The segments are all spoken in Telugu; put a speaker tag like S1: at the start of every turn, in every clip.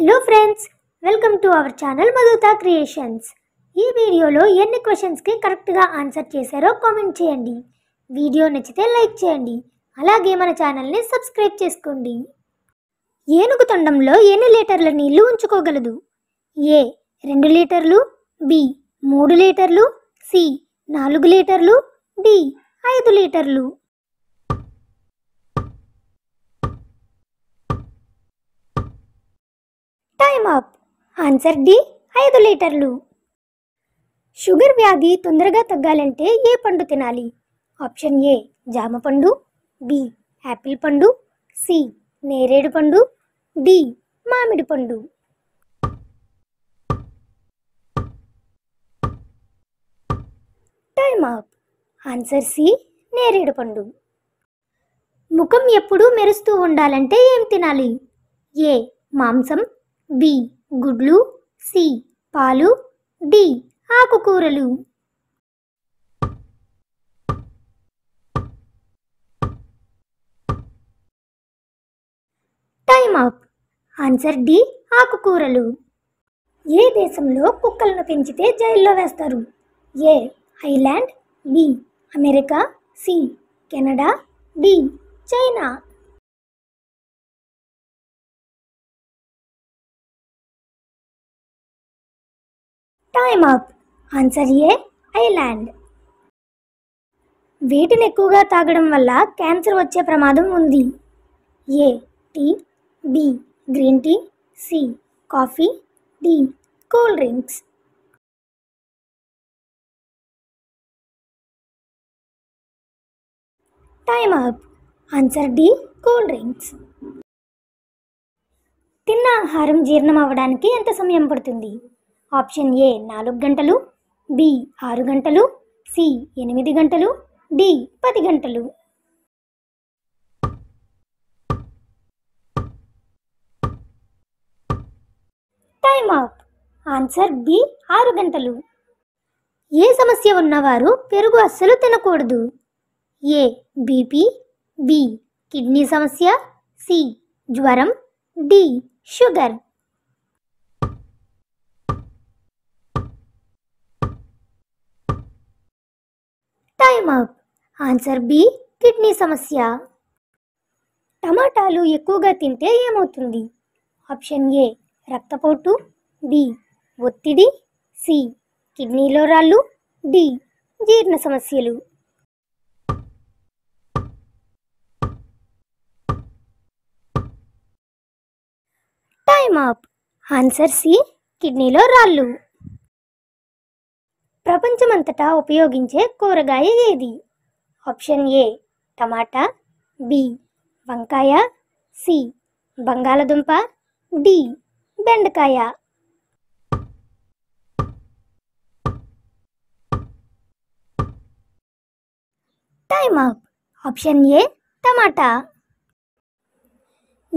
S1: Hello friends welcome to our channel Madhuta creations ఈ వీడియోలో ఎన్ని క్వశ్చన్స్కి కరెక్ట్గా ఆన్సర్ చేశారో కామెంట్ చేయండి వీడియో నచ్చితే లైక్ చేయండి అలాగే మన ఛానల్ని సబ్స్క్రైబ్ చేసుకోండి ఏనుగు తొండంలో ఎన్ని లీటర్ల నీళ్లు ఉంచుకోగలదు ఏ రెండు లీటర్లు బి మూడు లీటర్లు సి నాలుగు లీటర్లు డి ఐదు లీటర్లు టైమ్ అప్ ఆన్సర్ డి ఐదు లీటర్లు షుగర్ వ్యాధి తొందరగా తగ్గాలంటే ఏ పండు తినాలి ఆప్షన్ ఏ జామ పండు బి యాపిల్ పండు సి నేరేడు పండు డి మామిడి పండు టైమ్ అప్ ఆన్సర్ సి నేరేడు పండు ముఖం ఎప్పుడూ మెరుస్తూ ఉండాలంటే ఏం తినాలి ఏ మాంసం బి గుడ్లు సి పాలు డి ఆకుకూరలు టైమ్ అప్ ఆన్సర్ డి ఆకుకూరలు ఏ దేశంలో కుక్కలను పెంచితే జైల్లో వేస్తారు A island B America C Canada D China time up answer A island వీటిని ఎక్కువగా తాగడం వల్ల క్యాన్సర్ వచ్చే ప్రమాదం ఉంది A tea B green tea C coffee D cool drinks time up answer D cool drinks తిన్న ఆహారం జీర్ణం అవ్వడానికి ఎంత సమయం పడుతుంది ఆప్షన్ ఏ నాలుగు గంటలు బి ఆరు గంటలు సి ఎనిమిది గంటలు డి పది గంటలు టైమ్ అవుట్ ఆన్సర్ బి ఆరు గంటలు ఏ సమస్య ఉన్నవారు పెరుగు అస్సలు తినకూడదు ఏ బీపీ బి కిడ్నీ సమస్య సి జ్వరం D sugar time up answer B kidney సమస్య టమాటాలు ఎక్కువగా తింటే ఏమవుతుంది ఆప్షన్ ఏ రక్తపోటు బి ఒత్తిడి సి కిడ్నీలో రాళ్ళు డి జీర్ణ సమస్యలు టైమ్ అప్ ఆన్సర్ సి కిడ్నీలో రాళ్ళు ప్రపంచమంతటా ఉపయోగించే కూరగాయ ఏది ఆప్షన్ ఏ టమాటా బి వంకాయ సి బంగాళదుంప డి బెండకాయ time up option A tomato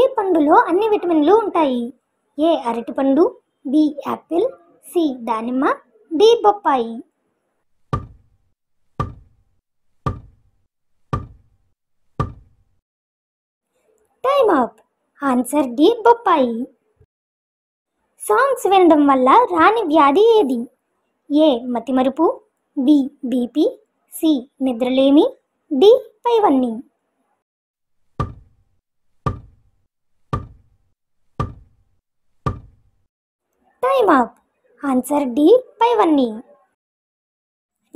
S1: ఏ పండులో అన్ని విటమిన్లు ఉంటాయి ఏ అరటిపండు బి యాపిల్ సి దానిమ్మ డి బొప్పాయి టైమ్ అప్ ఆన్సర్ డి బొప్పాయి సాంగ్స్ వినడం వల్ల రాని వ్యాధి ఏది ఏ మతిమరుపు బి బీపీ సి నిద్రలేమి డి పైవన్నీ టైమ్ అప్ ఆన్సర్ డి పైవన్నీ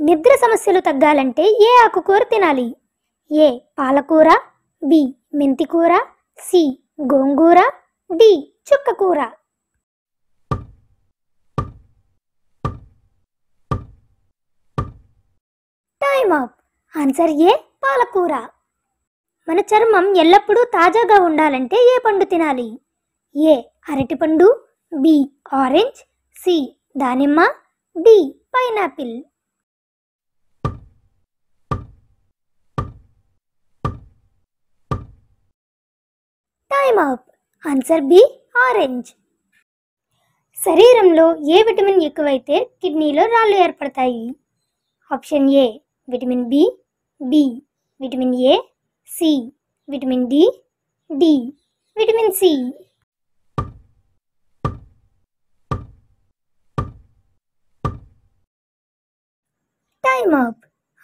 S1: నిద్ర సమస్యలు తగ్గాలంటే ఏ ఆకుకూర తినాలి ఏ పాలకూర బి మెంతికూర సి గోంగూర డి చుక్కకూర టైమ్ అప్ ఆన్సర్ ఏ పాలకూర మన చర్మం ఎల్లప్పుడూ తాజాగా ఉండాలంటే ఏ పండు తినాలి ఏ అరటిపండు బి ఆరెంజ్ సి దానిమ్మ D pineapple time up answer B orange శరీరంలో ఏ విటమిన్ ఎక్కువైతే కిడ్నీలో రాళ్ళు ఏర్పడతాయి option A vitamin B B vitamin A C vitamin D D vitamin C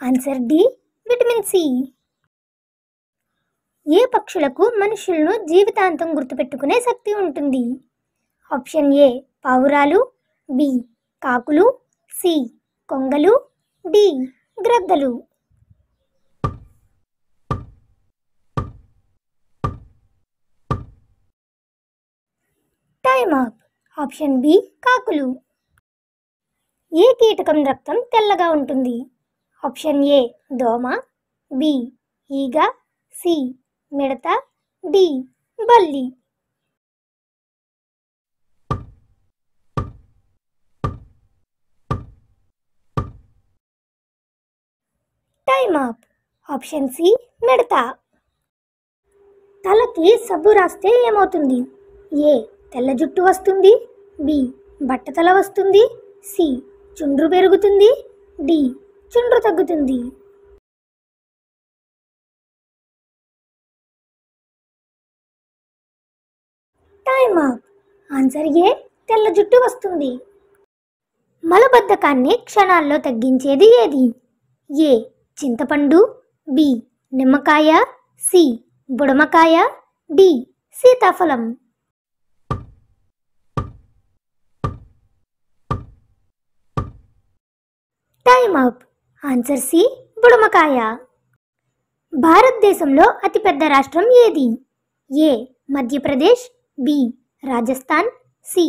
S1: answer D vitamin C ఏ పక్షులకు మనుషులను జీవితాంతం గుర్తుపెట్టుకునే శక్తి ఉంటుంది ఆప్షన్ ఏ పావురాలు బి కాకులు సి కొంగలు డి గ్రద్దలు టైమాప్ ఆప్షన్ బి కాకులు ఏ కీటకం రక్తం తెల్లగా ఉంటుంది ఆప్షన్ ఏ దోమ బి ఈగ సి మిడత డి బల్లి టైమ్ అప్ ఆప్షన్ సి మిడత తలకి సబ్బు రాస్తే ఏమవుతుంది ఏ తెల్ల జుట్టు వస్తుంది బి బట్టతల వస్తుంది సి చుండ్రు పెరుగుతుంది డి చుండ్రు తగ్గుతుంది టైమ్ ఆన్సర్ ఏ తెల్ల జుట్టు వస్తుంది మలబద్ధకాన్ని క్షణాల్లో తగ్గించేది ఏది ఏ చింతపండు బి నిమ్మకాయ సి బుడమకాయ డి సీతాఫలం టైమ్ అప్ ఆన్సర్ సి బుడమకాయ భారతదేశంలో అతిపెద్ద రాష్ట్రం ఏది A Madhya Pradesh B Rajasthan C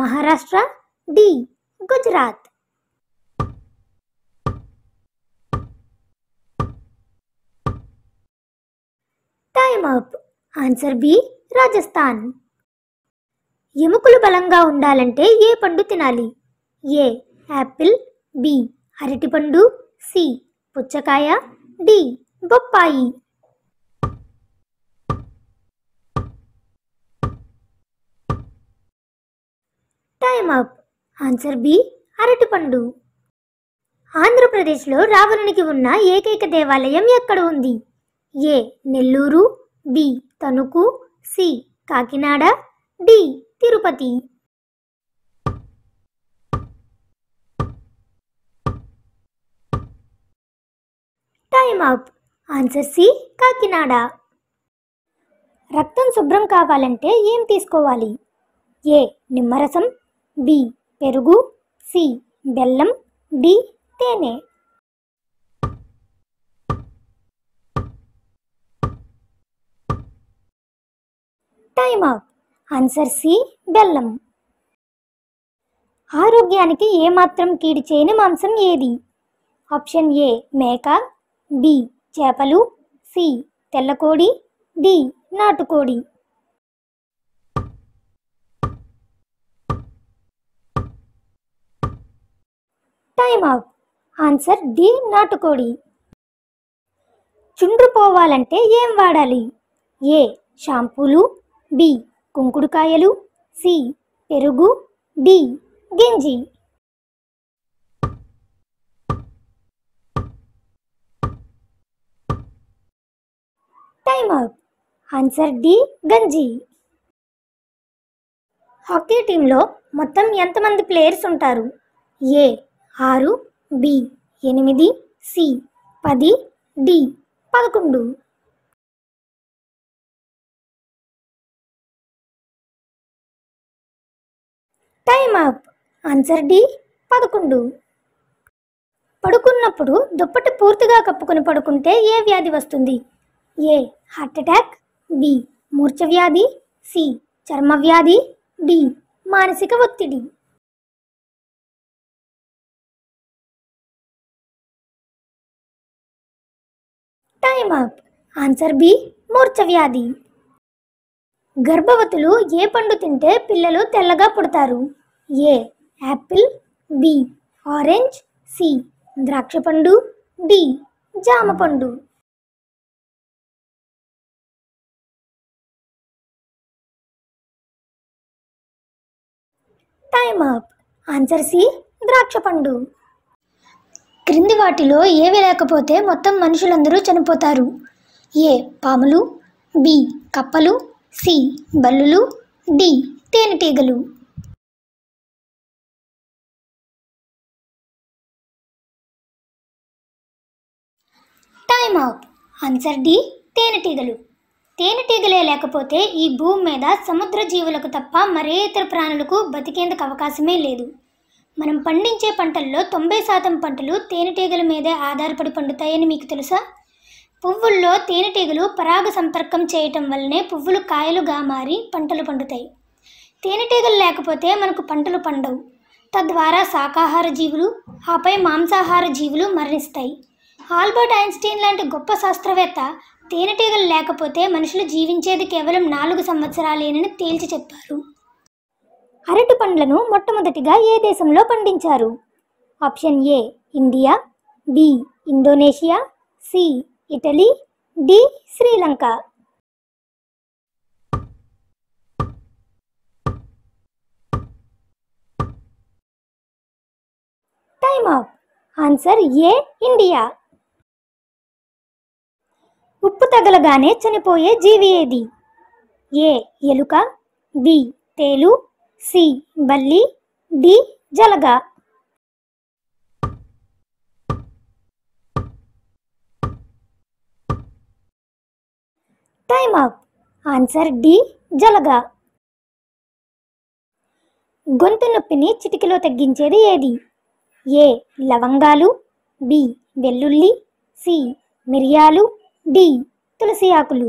S1: Maharashtra D Gujarat time up answer B Rajasthan ఎముకలు బలంగా ఉండాలంటే ఏ పండు తినాలి ఏ యాపిల్ బి అరటిపండు సి పుచ్చకాయ డి బొప్పాయి టైమ్ అప్ ఆన్సర్ బి అరటిపండు ఆంధ్రప్రదేశ్లో రావణునికి ఉన్న ఏకైక దేవాలయం ఎక్కడ ఉంది A Nellore B Tanuku C Kakinada D Tirupati time up answer C Kakinada రక్తం శుభ్రం కావాలంటే ఏం తీసుకోవాలి ఏ నిమ్మరసం బి పెరుగు సి బెల్లం డి తేనె టైమ్ అవుట్ ఆన్సర్ సి బెల్లం ఆరోగ్యానికి ఏమాత్రం కీడి చేయని మాంసం ఏది ఆప్షన్ ఏ మేక బి చేపలు సి తెల్లకోడి డి నాటుకోడి టైమ్ అవుట్ ఆన్సర్ డి నాటుకోడి చుండ్రు పోవాలంటే ఏం వాడాలి ఏ షాంపూలు బి కుంకుడుకాయలు సి పెరుగు డి గింజి టైమ్ అవుట్ ఆన్సర్ డి గంజి హాకీ టీంలో మొత్తం ఎంతమంది ప్లేయర్స్ ఉంటారు ఏ ఆరు బి ఎనిమిది సి పది డి పదకొండు టైమ్ అప్ ఆన్సర్ డి పదకొండు పడుకున్నప్పుడు దుప్పటి పూర్తిగా కప్పుకుని పడుకుంటే ఏ వ్యాధి వస్తుంది ఏ హార్ట్ అటాక్ బి వ్యాధి సి చర్మవ్యాధి డి మానసిక ఒత్తిడి టైమ్ అప్ ఆన్సర్ బి వ్యాధి గర్భవతులు ఏ పండు తింటే పిల్లలు తెల్లగా పుడతారు A apple B orange C ద్రాక్ష పండు డి జామ పండు టైమ్ అప్ ఆన్సర్ సి ద్రాక్ష పండు క్రింది వాటిలో ఏవి లేకపోతే మొత్తం మనుషులందరూ చనిపోతారు ఏ పాములు బి కప్పలు సి బల్లులు డి
S2: తేనెటీగలు
S1: టైమ్ అప్ ఆన్సర్ డి తేనెటీగలు తేనెటీగలే లేకపోతే ఈ భూమి మీద సముద్ర జీవులకు తప్ప మరే ఇతర ప్రాణులకు బతికేందుకు అవకాశమే లేదు మనం పండించే పంటల్లో తొంభై శాతం పంటలు తేనెటీగల మీదే ఆధారపడి పండుతాయని మీకు తెలుసా పువ్వుల్లో తేనెటీగలు పరాగ సంపర్కం చేయటం వల్లనే పువ్వులు కాయలుగా మారి పంటలు పండుతాయి తేనెటీగలు లేకపోతే మనకు పంటలు పండవు తద్వారా శాకాహార జీవులు ఆపై మాంసాహార జీవులు మరణిస్తాయి ఆల్బర్ట్ ఐన్స్టీన్ లాంటి గొప్ప శాస్త్రవేత్త తేనెటీగలు లేకపోతే మనుషులు జీవించేది కేవలం నాలుగు సంవత్సరాలేనని తేల్చి చెప్పారు అరటి పండ్లను మొట్టమొదటిగా ఏ దేశంలో పండించారు option A India B Indonesia C Italy D Sri Lanka time up answer A India ఉప్పు తగలగానే చనిపోయే జీవి ఏది ఏ ఎలుక బి తేలు సి బల్లి డి జలగ టైమ్ అవుట్ ఆన్సర్ డి జలగ గొంతు నొప్పిని చిటికలో తగ్గించేది ఏది ఏ లవంగాలు బి వెల్లుల్లి సి మిరియాలు డి తులసి ఆకులు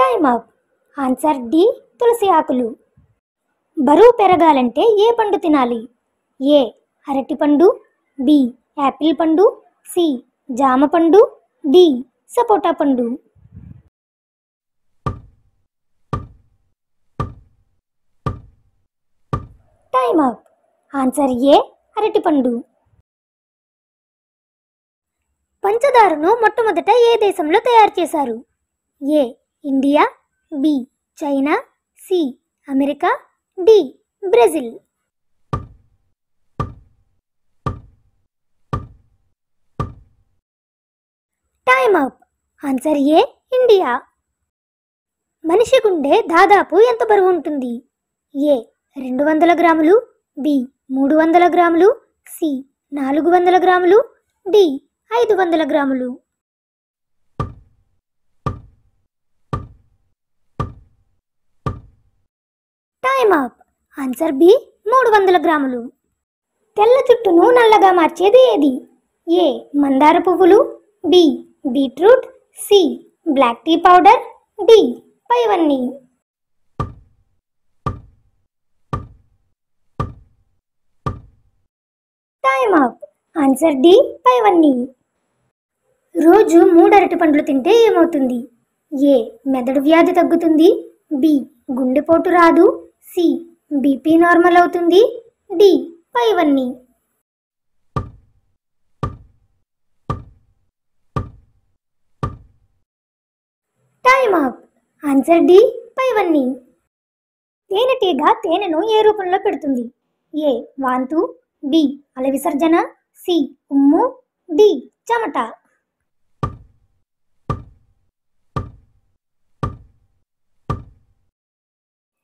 S1: టైమ్ అప్ ఆన్సర్ డి తులసి ఆకులు బరువు పెరగాలంటే ఏ పండు తినాలి ఏ అరటిపండు బి యాపిల్ పండు సి జామ పండు డి సపోటా పండు టైమ్ అప్ ఆన్సర్ ఏ అరటిపండు పంచదారను మొట్టమొదట ఏ దేశంలో తయారు చేశారు A India B China C America D Brazil time up answer A India మనిషి గుండె దాదాపు ఎంత బరువు ఉంటుంది ఏ రెండు వందల గ్రాములు బి మూడు వందల గ్రాములు సి నాలుగు వందల గ్రాములు డి ఐదు వందల గ్రాములు టైమ్ అప్ ఆన్సర్ బి మూడు వందల గ్రాములు తెల్ల జుట్టును నల్లగా మార్చేది ఏది ఏ మందార పువ్వులు B beetroot C black tea powder D పైవన్నీ వ్యాయామం ఆన్సర్ డి పైవన్నీ రోజు మూడు అరటి పండ్లు తింటే ఏమవుతుంది ఏ మెదడు వ్యాధి తగ్గుతుంది బి గుండెపోటు రాదు సి బీపీ నార్మల్ అవుతుంది డి పైవన్నీ టైమ్ అప్ ఆన్సర్ డి పైవన్నీ తేనెటీగ తేనెను ఏ రూపంలో పెడుతుంది ఏ వాంతు బి అల విసర్జన సి ఉమ్ము డి చెమట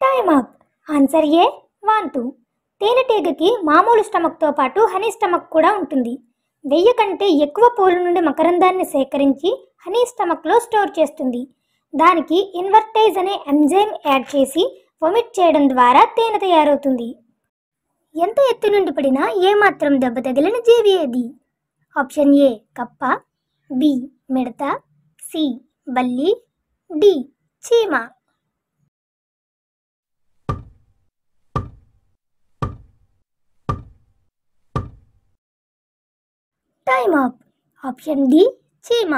S1: టైమ్ అప్ ఆన్సర్ ఏ వాంతు తేనెటీగకి మామూలు స్టమక్తో పాటు హనీ స్టమక్ కూడా ఉంటుంది వెయ్యి కంటే ఎక్కువ పూల నుండి మకరందాన్ని సేకరించి హనీ స్టమక్లో స్టోర్ చేస్తుంది దానికి ఇన్వర్టైజ్ అనే ఎంజైమ్ యాడ్ చేసి వొమిట్ చేయడం ద్వారా తేనె తయారవుతుంది ఎంత ఎత్తు నుండి పడినా ఏమాత్రం దెబ్బ తగిలిన జీవి ఏది ఆప్షన్ ఏ కప్ప బి మిడత సి బల్లి డి చీమ టైమ్ అప్ ఆప్షన్ డి చీమ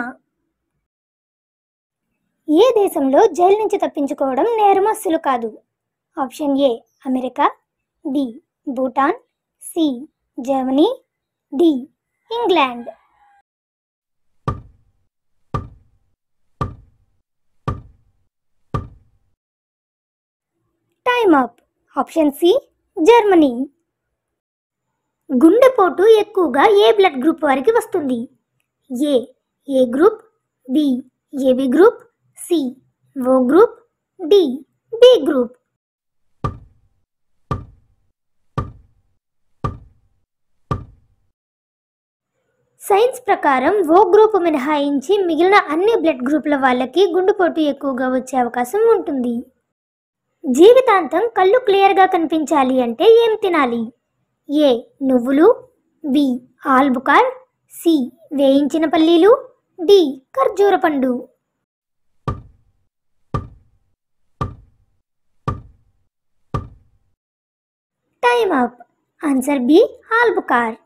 S1: ఏ దేశంలో జైలు నుంచి తప్పించుకోవడం నేరం అస్సలు కాదు option A America D Bhutan C Germany D England time up option C Germany గుండెపోటు ఎక్కువగా ఏ బ్లడ్ గ్రూప్ వారికి వస్తుంది A A group B AB group C O group D B group science ప్రకారం ఓ గ్రూప్ మినహాయించి మిగిలిన అన్ని బ్లడ్ గ్రూపుల వాళ్ళకి గుండెపోటు ఎక్కువగా వచ్చే అవకాశం ఉంటుంది జీవితాంతం కళ్ళు క్లియర్గా కనిపించాలి అంటే ఏం తినాలి ఏ నువ్వులు బి ఆల్బుకార్ సి వేయించిన పల్లీలు డి ఖర్జూర పండు టైమ్ అప్ ఆన్సర్ బి ఆల్బుకార్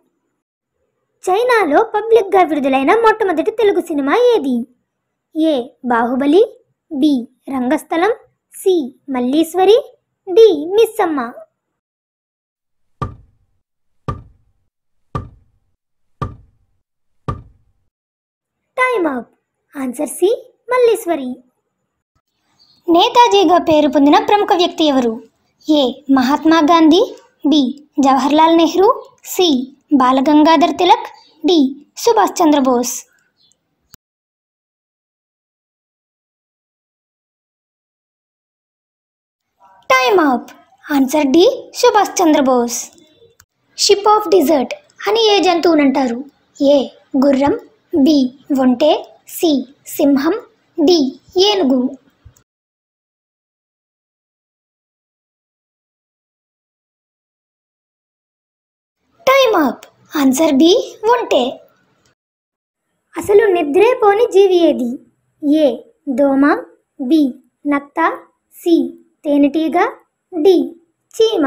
S1: చైనాలో పబ్లిక్గా విడుదలైన మొట్టమొదటి తెలుగు సినిమా ఏది A Baahubali B Rangasthalam C Malliswari D Missamma time up answer C Malliswari నేతాజీగా పేరు పొందిన ప్రముఖ వ్యక్తి ఎవరు A Mahatma Gandhi B Jawaharlal Nehru C Balagangadhar Tilak D Subhash Chandrabose time up answer D Subhash Chandrabose ship of desert అని ఏ అంటారు ఏ గుర్రం బి ఒంటే సి సింహం డి ఏనుగు టైమ్ అప్ ఆన్సర్ బి ఉంటే అసలు నిద్రే పోని జీవి ఏది ఏ దోమ బి నత్త సి తేనెటీగ డి చీమ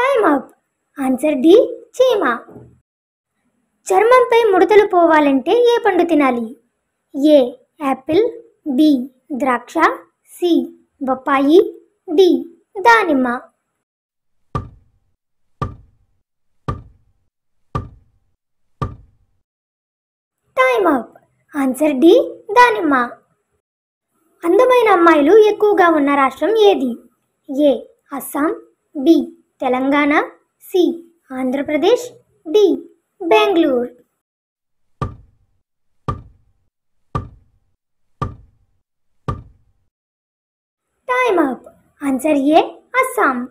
S1: టైమ్ అప్ ఆన్సర్ డి చీమ చర్మంపై ముడతలు పోవాలంటే ఏ పండు తినాలి ఏ యాపిల్ బి ద్రాక్ష సి బొప్పాయి డి దానిమ్మ టైమ్ అప్ ఆన్సర్ డి దానిమ్మ అందమైన అమ్మాయిలు ఎక్కువగా ఉన్న రాష్ట్రం ఏది A Assam B Telangana C Andhra Pradesh D Bengaluru climb up? Answer A Assam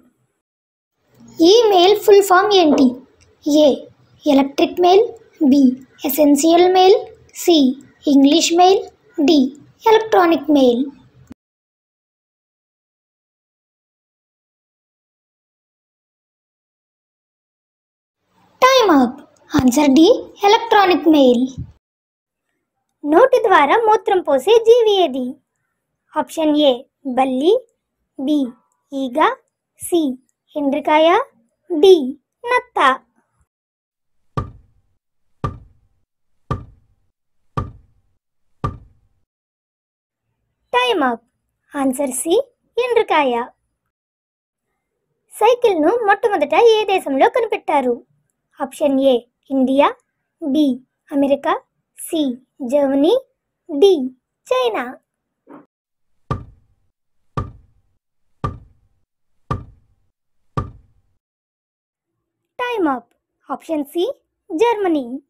S1: email full form एंटी A electric mail B essential mail C English mail D electronic mail time up answer D electronic mail नोट द्वारा मूत्रम पोसे जीवी ऑप्शन ए బల్లి బి ఈగ సి ఎండ్రికాయ డి నత్త టైమ్ అప్ ఆన్సర్ సి ఎండ్రికాయ సైకిల్ను మొట్టమొదట ఏ దేశంలో కనిపెట్టారు option A India B America C Germany D China climb up. Option C, Germany.